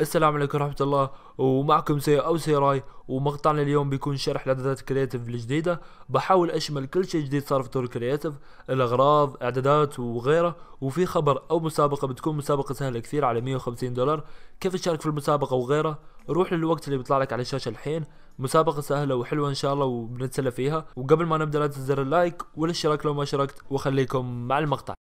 السلام عليكم ورحمة الله ومعكم سي أو سي راي ومقطعنا اليوم بيكون شرح لأعدادات كرياتيف الجديدة بحاول أشمل كل شيء جديد صار في تور كرياتيف الأغراض إعدادات وغيره وفي خبر أو مسابقة بتكون مسابقة سهلة كثير على 150 دولار كيف تشارك في المسابقة وغيره روح للوقت اللي بيطلع لك على الشاشة الحين مسابقة سهلة وحلوة إن شاء الله وبنتسلى فيها وقبل ما نبدأ لا تنسى زر اللايك والاشتراك لو ما شاركت وخليكم مع المقطع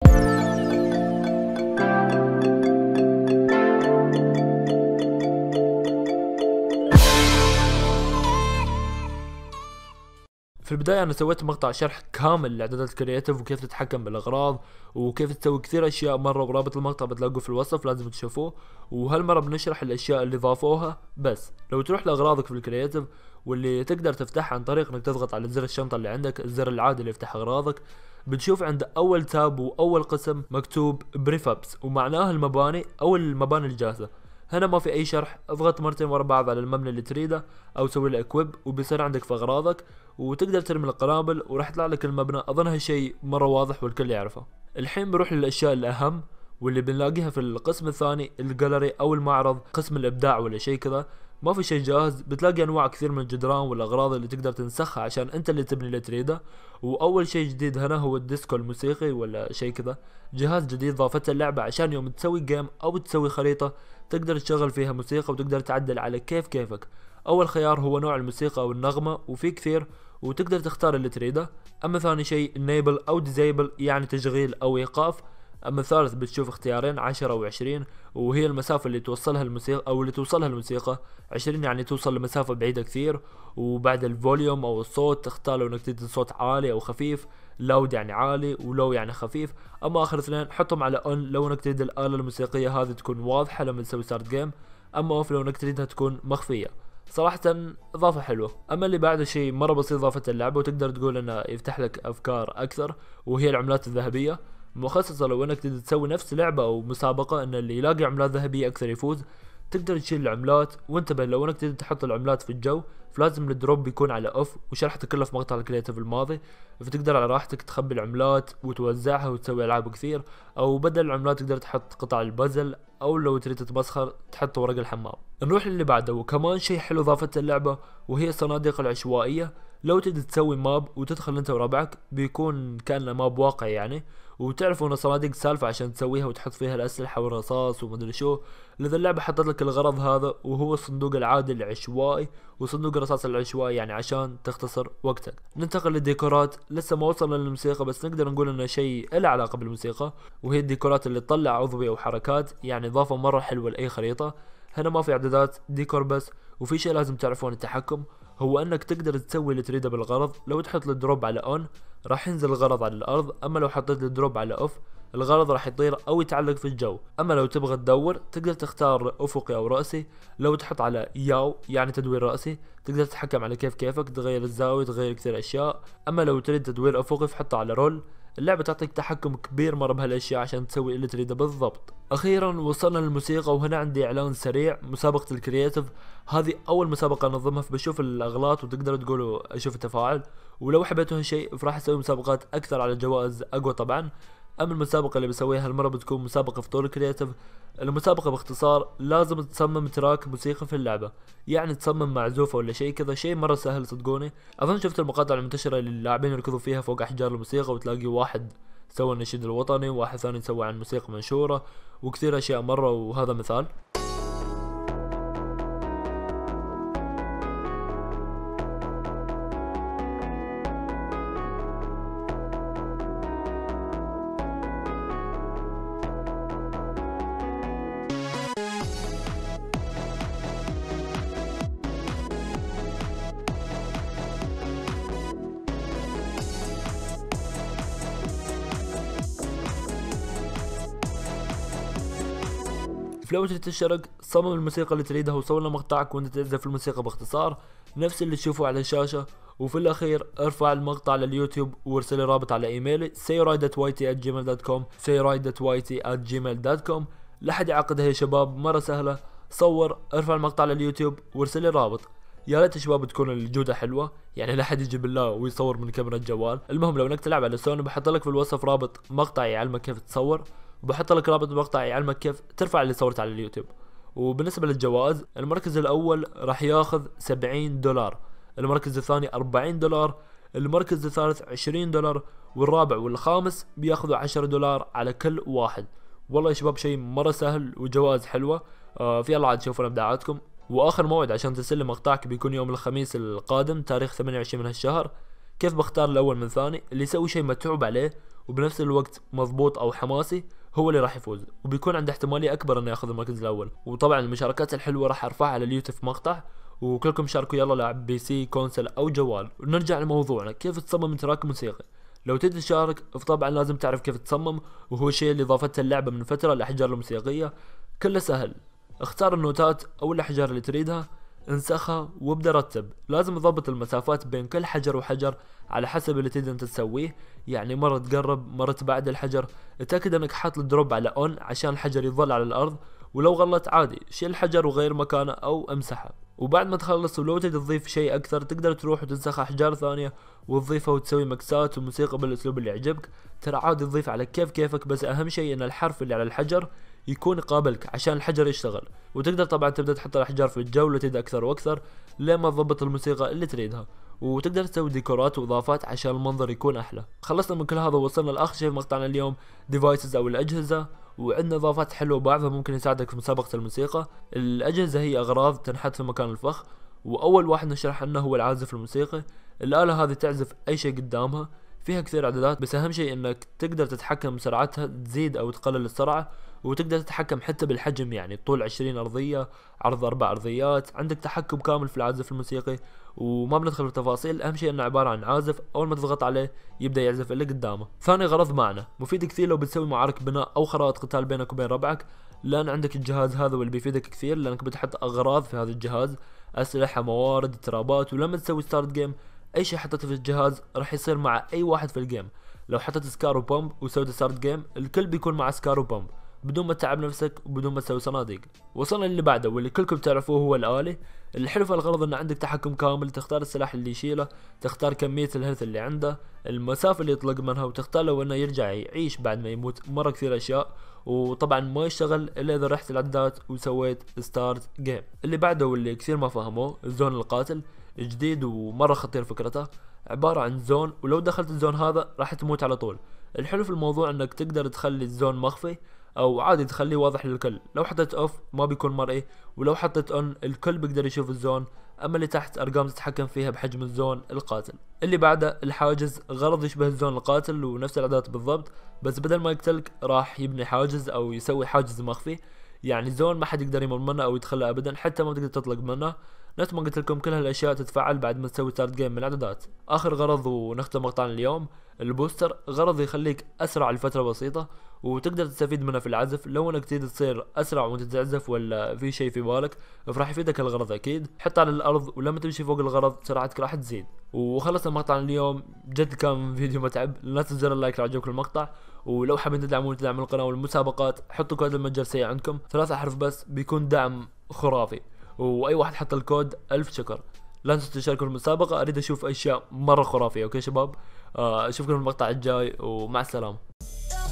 في البدايه انا سويت مقطع شرح كامل لاعدادات كرياتيف وكيف تتحكم بالاغراض وكيف تسوي كثير اشياء مره ورابط المقطع بتلاقوه في الوصف لازم تشوفوه وهالمره بنشرح الاشياء اللي ضافوها بس لو تروح لاغراضك في الكرياتيف واللي تقدر تفتحها عن طريق انك تضغط على زر الشنطه اللي عندك الزر العادي اللي يفتح اغراضك بتشوف عند اول تاب واول قسم مكتوب بريفابس ومعناه المباني او المباني الجاهزه هنا ما في اي شرح اضغط مرتين ورا بعض على المبنى اللي تريده او سوي له اكويب وبيصير عندك في اغراضك وتقدر ترمي القنابل وراح يطلع لك المبنى اظن هالشيء مره واضح والكل يعرفه الحين بروح للاشياء الاهم واللي بنلاقيها في القسم الثاني الجاليري او المعرض قسم الابداع ولا شيء كذا ما في شيء جاهز بتلاقي انواع كثير من الجدران والاغراض اللي تقدر تنسخها عشان انت اللي تبني اللي تريده واول شيء جديد هنا هو الديسكو الموسيقي ولا شيء كذا جهاز جديد ضافته اللعبة عشان يوم تسوي جيم او تسوي خريطة تقدر تشغل فيها موسيقى وتقدر تعدل على كيف كيفك اول خيار هو نوع الموسيقى او النغمة وفي كثير وتقدر تختار اللي تريده اما ثاني شيء انيبل او ديزيبل يعني تشغيل او ايقاف اما الثالث بتشوف اختيارين عشرة وعشرين وهي المسافة اللي توصلها الموسيقى او اللي توصلها الموسيقى عشرين يعني توصل لمسافة بعيدة كثير وبعد الفوليوم او الصوت تختار لو انك تدي صوت عالي او خفيف لاود يعني عالي ولو يعني خفيف اما اخر اثنين حطهم على اون لو انك تريد الالة الموسيقية هذه تكون واضحة لما تسوي ستارت جيم اما اوف لو انك تريدها تكون مخفية صراحة إضافة حلوة أما اللي بعده شيء مرة بسيط إضافة اللعبة وتقدر تقول أنه يفتح لك أفكار أكثر وهي العملات الذهبية مخصصة لو انك تبي تسوي نفس لعبة او مسابقة ان اللي يلاقي عملات ذهبية اكثر يفوز تقدر تشيل العملات وانتبه لو انك تبي تحط العملات في الجو فلازم الدروب يكون على اوف وشرحت كله في مقطع الكرياتيف الماضي فتقدر على راحتك تخبي العملات وتوزعها وتسوي العاب كثير او بدل العملات تقدر تحط قطع البازل او لو تريد تتمسخر تحط ورق الحمام نروح للي بعده وكمان شيء حلو ضافته اللعبة وهي الصناديق العشوائية لو تقدر تسوي ماب وتدخل انت وربعك بيكون كانه ماب واقعي يعني وتعرفوا ان صناديق سالفة عشان تسويها وتحط فيها الاسلحة والرصاص ومدري شو لذا اللعبة حطت لك الغرض هذا وهو الصندوق العادي العشوائي وصندوق الرصاص العشوائي يعني عشان تختصر وقتك ننتقل للديكورات لسه ما وصلنا للموسيقى بس نقدر نقول انه شيء له علاقة بالموسيقى وهي الديكورات اللي تطلع عضويه وحركات يعني اضافة مرة حلوة لاي خريطة هنا ما في اعدادات ديكور بس وفي شيء لازم تعرفون التحكم هو انك تقدر تسوي اللي تريده بالغرض لو تحط الدروب على اون راح ينزل الغرض على الارض اما لو حطيت الدروب على اوف الغرض راح يطير او يتعلق في الجو اما لو تبغى تدور تقدر تختار افقي او راسي لو تحط على ياو يعني تدوير راسي تقدر تتحكم على كيف كيفك تغير الزاوية تغير كثير اشياء اما لو تريد تدوير افقي فحطه على رول اللعبة تعطيك تحكم كبير مرة بهالاشياء عشان تسوي اللي تريده بالضبط اخيرا وصلنا للموسيقى وهنا عندي اعلان سريع مسابقة الكرياتيف هذه اول مسابقة نظمها فبشوف الاغلاط وتقدر تقولوا اشوف التفاعل ولو حبيتوا هالشيء فراح اسوي مسابقات اكثر على جوائز اقوى طبعا اما المسابقه اللي بسويها المره بتكون مسابقه فطور كرياتيف المسابقه باختصار لازم تصمم تراك موسيقى في اللعبه يعني تصمم معزوفه ولا شيء كذا شيء مره سهل صدقوني اظن شفت المقاطع المنتشره اللي اللاعبين يركضوا فيها فوق احجار الموسيقى وتلاقي واحد سوى النشيد الوطني وواحد ثاني سوى عن موسيقى منشوره وكثير اشياء مره وهذا مثال في الأول الشرق صمم الموسيقى اللي تريدها وصور مقطعك وانت كنت تعزف الموسيقى باختصار نفس اللي تشوفه على الشاشة وفي الأخير ارفع المقطع لليوتيوب وارسل رابط على إيميلي sayride.yt.gmail.com sayride.yt.gmail.com لحد يعقدها يا شباب مرة سهلة صور ارفع المقطع لليوتيوب وارسل رابط يا ريت يا شباب تكون الجوده حلوه يعني لا حد يجيب الله ويصور من كاميرا الجوال المهم لو انك تلعب على سوني بحط لك في الوصف رابط مقطع يعلمك كيف تصور وبحط لك رابط المقطع يعلمك كيف ترفع اللي صورته على اليوتيوب وبالنسبة للجوائز المركز الأول راح ياخذ 70 دولار المركز الثاني 40 دولار المركز الثالث 20 دولار والرابع والخامس بياخذوا 10 دولار على كل واحد والله يا شباب شيء مرة سهل وجوائز حلوة آه في الله عاد تشوفون ابداعاتكم واخر موعد عشان تسلم مقطعك بيكون يوم الخميس القادم تاريخ 28 من هالشهر كيف بختار الاول من ثاني اللي يسوي شيء متعوب عليه وبنفس الوقت مضبوط او حماسي هو اللي راح يفوز وبيكون عنده احتماليه اكبر انه ياخذ المركز الاول وطبعا المشاركات الحلوه راح ارفعها على اليوتيوب في مقطع وكلكم شاركوا يلا لاعب بي سي كونسل او جوال ونرجع لموضوعنا كيف تصمم تراك موسيقي لو تبي تشارك فطبعا لازم تعرف كيف تصمم وهو الشيء اللي ضافته اللعبه من فتره الاحجار الموسيقيه كله سهل اختار النوتات او الاحجار اللي تريدها انسخها وابدا رتب لازم تضبط المسافات بين كل حجر وحجر على حسب اللي تقدر انت تسويه يعني مرة تقرب مرة تبعد الحجر اتأكد انك حاط الدروب على اون عشان الحجر يظل على الارض ولو غلطت عادي شيل الحجر وغير مكانه او امسحه وبعد ما تخلص ولو تريد تضيف شيء اكثر تقدر تروح وتنسخ احجار ثانية وتضيفها وتسوي مكسات وموسيقى بالاسلوب اللي يعجبك ترى عادي تضيف على كيف كيفك بس اهم شيء ان الحرف اللي على الحجر يكون يقابلك عشان الحجر يشتغل وتقدر طبعا تبدا تحط الاحجار في الجو اللي اكثر واكثر لين ما تضبط الموسيقى اللي تريدها وتقدر تسوي ديكورات واضافات عشان المنظر يكون احلى خلصنا من كل هذا ووصلنا لاخر شيء في مقطعنا اليوم ديفايسز او الاجهزه وعندنا اضافات حلوه بعضها ممكن يساعدك في مسابقه الموسيقى الاجهزه هي اغراض تنحط في مكان الفخ واول واحد نشرح عنه هو العازف الموسيقي الاله هذه تعزف اي شيء قدامها فيها كثير اعدادات بس اهم شيء انك تقدر تتحكم بسرعتها تزيد او تقلل السرعه وتقدر تتحكم حتى بالحجم يعني طول 20 ارضيه عرض اربع ارضيات عندك تحكم كامل في العزف الموسيقي وما بندخل في التفاصيل اهم شيء انه عباره عن عازف اول ما تضغط عليه يبدا يعزف اللي قدامه ثاني غرض معنا مفيد كثير لو بتسوي معارك بناء او خرائط قتال بينك وبين ربعك لان عندك الجهاز هذا واللي بيفيدك كثير لانك بتحط اغراض في هذا الجهاز اسلحه موارد ترابات ولما تسوي ستارت جيم اي شيء حطيته في الجهاز راح يصير مع اي واحد في الجيم لو حطيت سكار وبومب وسويت ستارت جيم الكل بيكون مع سكار وبومب بدون ما تتعب نفسك وبدون ما تسوي صناديق وصلنا للي بعده واللي كلكم تعرفوه هو الالي الحلو في الغرض ان عندك تحكم كامل تختار السلاح اللي يشيله تختار كميه الهيلث اللي عنده المسافه اللي يطلق منها وتختار لو انه يرجع يعيش بعد ما يموت مره كثير اشياء وطبعا ما يشتغل الا اذا رحت العدات وسويت ستارت جيم اللي بعده واللي كثير ما فهموه الزون القاتل جديد ومره خطير فكرته عباره عن زون ولو دخلت الزون هذا راح تموت على طول الحلو في الموضوع انك تقدر تخلي الزون مخفي او عادي تخليه واضح للكل لو حطيت اوف ما بيكون مرئي ولو حطيت اون الكل بيقدر يشوف الزون اما اللي تحت ارقام تتحكم فيها بحجم الزون القاتل اللي بعده الحاجز غرض يشبه الزون القاتل ونفس الاعداد بالضبط بس بدل ما يقتلك راح يبني حاجز او يسوي حاجز مخفي يعني الزون ما حد يقدر يمر منه او يدخله ابدا حتى ما تقدر تطلق منه نفس ما قلت لكم كل هالاشياء تتفعل بعد ما تسوي ستارت جيم من الاعدادات اخر غرض ونختم مقطعنا اليوم البوستر غرض يخليك اسرع لفتره بسيطه وتقدر تستفيد منه في العزف لو انك تريد تصير اسرع وانت تعزف ولا في شيء في بالك فراح يفيدك الغرض اكيد حطه على الارض ولما تمشي فوق الغرض سرعتك راح تزيد وخلصنا مقطعنا اليوم جد كان فيديو متعب لا تنسوا اللايك لو عجبكم المقطع ولو حابين تدعمون تدعموا القناه والمسابقات حطوا كود المتجر سيء عندكم ثلاث احرف بس بيكون دعم خرافي واي واحد حط الكود الف شكر لا تنسوا تشاركوا المسابقه اريد اشوف اشياء مره خرافيه اوكي شباب آه، اشوفكم في المقطع الجاي ومع السلامه